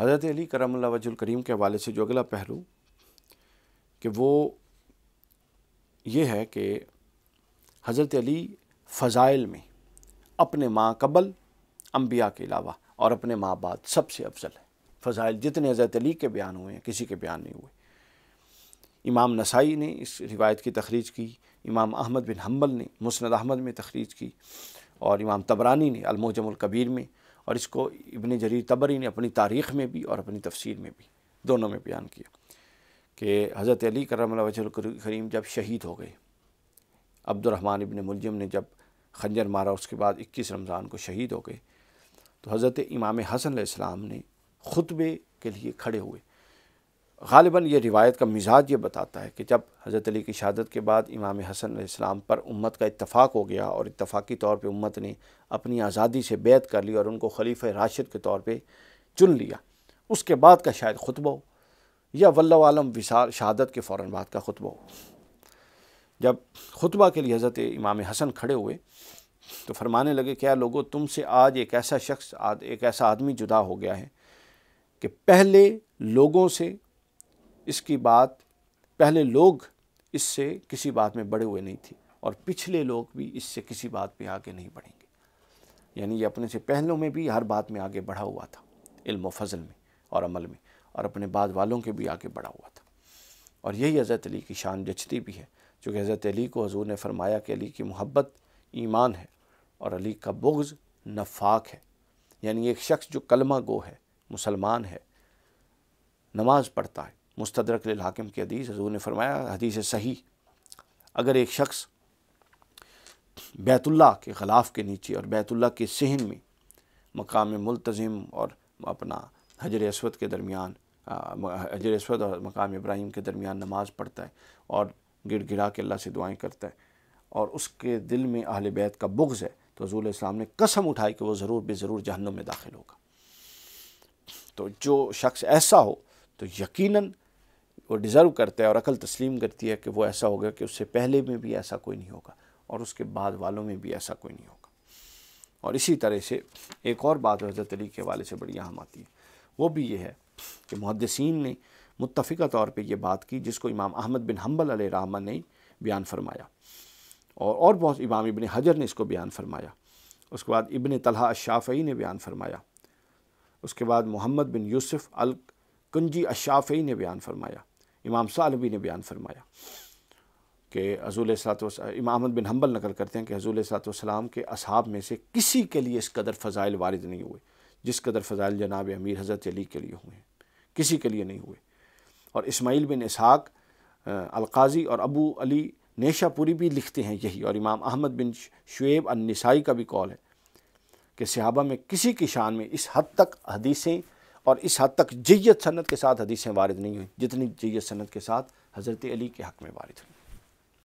हज़रत अली करम वजुल करीम के हवाले से जो अगला पहलू कि वो ये है कि हज़रत अली फ़ज़ाइल में अपने माँ कबल अम्बिया के अलावा और अपने माँ बाद सबसे अफजल है फ़ज़ाइल जितने हज़रत अली के बयान हुए हैं किसी के बयान नहीं हुए इमाम नसाई ने इस रिवायत की तखरीज की इमाम अहमद बिन हम्बल ने मुस्द अहमद में तखरीज की और इमाम तबरानी ने अलमोजमकबीर में और इसको इबन जरीर तबरी ने अपनी तारीख़ में भी और अपनी तफसीर में भी दोनों में बयान किया कि हज़रत अली करम करीम जब शहीद हो गए अब्दुलरहमान इबन मुलजम ने जब खंजर मारा उसके बाद इक्कीस रमज़ान को शहीद हो गए तो हज़रत इमाम हसन इस्लाम ने खुतबे के लिए खड़े हुए गालिबा ये रिवायत का मिजाज ये बताता है कि जब हज़रत अली की शहादत के बाद इमाम हसन इस्लाम पर उम्मत का इतफ़ाक़ हो गया और इतफ़ाक़ी तौर पर उम्मत ने अपनी आज़ादी से बैत कर ली और उनको खलीफ राशिद के तौर पर चुन लिया उसके बाद का शायद खुतब हो या वल्लम विसार शहादत के फ़ौर बाद का खुतब हो जब खुतबा के लिए हज़रत इमाम हसन खड़े हुए तो फरमाने लगे क्या लोगों से आज एक ऐसा शख्स एक ऐसा आदमी जुदा हो गया है कि पहले लोगों से इसकी बात पहले लोग इससे किसी बात में बड़े हुए नहीं थे और पिछले लोग भी इससे किसी बात में आगे नहीं बढ़ेंगे यानी ये अपने से पहलों में भी हर बात में आगे बढ़ा हुआ था इल्म फजल में और अमल में और अपने बाद वालों के भी आगे बढ़ा हुआ था और यही हज़रत अली की शान जचती भी है चूँकि हज़रत अली को हजूर ने फरमाया कि अली की मोहब्बत ईमान है और अली का बुग्ज़ नफाक है यानी एक शख्स जो कलमा गो है मुसलमान है नमाज़ पढ़ता है मुस्तरक हाकिम की हदीस हजूर ने फरमाया हदीस सही अगर एक शख्स बैतुल्ला के ख़िलाफ़ के नीचे और बैतुल्ला के सहन में मकाम मुलतज़म और अपना हजर असवद के दरमियान हजर असवद और मकाम इब्राहिम के दरमियान नमाज़ पढ़ता है और गिड़ गिड़ा के अल्लाह से दुआएँ करता है और उसके दिल में अहल बैत का बुग्ज़ है तो हजूल इस्लाम ने कसम उठाई कि वह ज़रूर बे ज़रूर जहनों में दाखिल होगा तो जो शख्स ऐसा हो तो यकीनन वो डिज़र्व करता है और अकल तस्लीम करती है कि वो ऐसा होगा कि उससे पहले में भी ऐसा कोई नहीं होगा और उसके बाद वालों में भी ऐसा कोई नहीं होगा और इसी तरह से एक और बात हजरत अली के हवाले से बड़ी अहम आती है वो भी ये है कि मुहदसिन ने मुतफ़ा तौर पर यह बात की जिसको इमाम अहमद बिन हम्बल रहमा ने बयान फरमाया और और बहुत इमाम इबन हजर ने इसको बयान फरमाया उसके बाद इबन तलह अशाफ़ी ने बयान फरमाया उसके बाद मोहम्मद बिन यूसुफ़ अल कुंजी अशाफ़ी ने बयान फरमाया इमाम सालवी ने बयान फरमाया कि हजूल सात इमाम बिन हम्बल नकल करते हैं कि हजूल सातम के असहाब में से किसी के लिए इस कदर फ़ज़ाइल वारद नहीं हुए जिस कदर फ़ज़ाइल जनाब अमीर हज़रत अली के लिए हुए हैं किसी के लिए नहीं हुए और इसमाइल बिन इसहाक अलकाजी और अबू अली नेशापुरी भी लिखते हैं यही और इमाम अहमद बिन शुएब अनसाई का भी कॉल है कि सहाबा में किसी की शान में इस हद तक हदीसें और इस हद तक जैत सनत के साथ हदीसें वारद नहीं हुई जितनी जैत सन्नत के साथ हज़रत अली के हक़ में वारद हुई